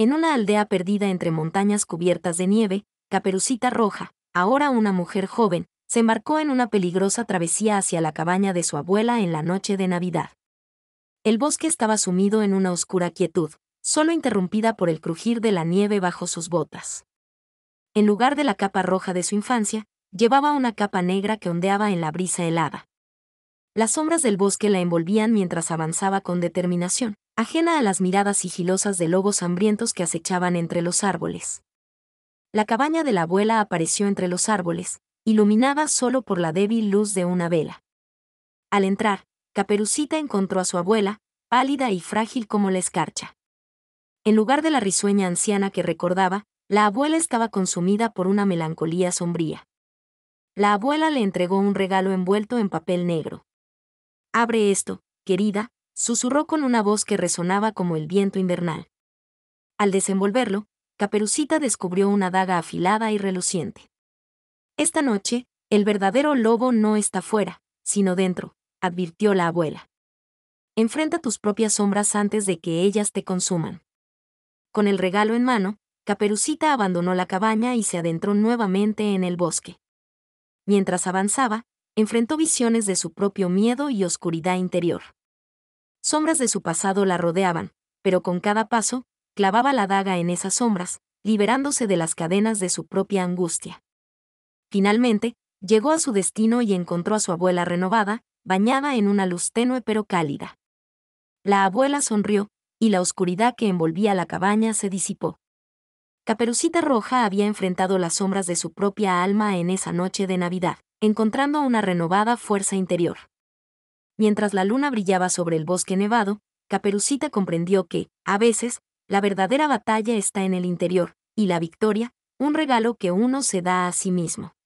En una aldea perdida entre montañas cubiertas de nieve, Caperucita Roja, ahora una mujer joven, se embarcó en una peligrosa travesía hacia la cabaña de su abuela en la noche de Navidad. El bosque estaba sumido en una oscura quietud, solo interrumpida por el crujir de la nieve bajo sus botas. En lugar de la capa roja de su infancia, llevaba una capa negra que ondeaba en la brisa helada. Las sombras del bosque la envolvían mientras avanzaba con determinación, ajena a las miradas sigilosas de lobos hambrientos que acechaban entre los árboles. La cabaña de la abuela apareció entre los árboles, iluminada solo por la débil luz de una vela. Al entrar, Caperucita encontró a su abuela, pálida y frágil como la escarcha. En lugar de la risueña anciana que recordaba, la abuela estaba consumida por una melancolía sombría. La abuela le entregó un regalo envuelto en papel negro. Abre esto, querida, susurró con una voz que resonaba como el viento invernal. Al desenvolverlo, Caperucita descubrió una daga afilada y reluciente. Esta noche, el verdadero lobo no está fuera, sino dentro, advirtió la abuela. Enfrenta tus propias sombras antes de que ellas te consuman. Con el regalo en mano, Caperucita abandonó la cabaña y se adentró nuevamente en el bosque. Mientras avanzaba, enfrentó visiones de su propio miedo y oscuridad interior. Sombras de su pasado la rodeaban, pero con cada paso, clavaba la daga en esas sombras, liberándose de las cadenas de su propia angustia. Finalmente, llegó a su destino y encontró a su abuela renovada, bañada en una luz tenue pero cálida. La abuela sonrió, y la oscuridad que envolvía la cabaña se disipó. Caperucita Roja había enfrentado las sombras de su propia alma en esa noche de Navidad, encontrando una renovada fuerza interior. Mientras la luna brillaba sobre el bosque nevado, Caperucita comprendió que, a veces, la verdadera batalla está en el interior, y la victoria, un regalo que uno se da a sí mismo.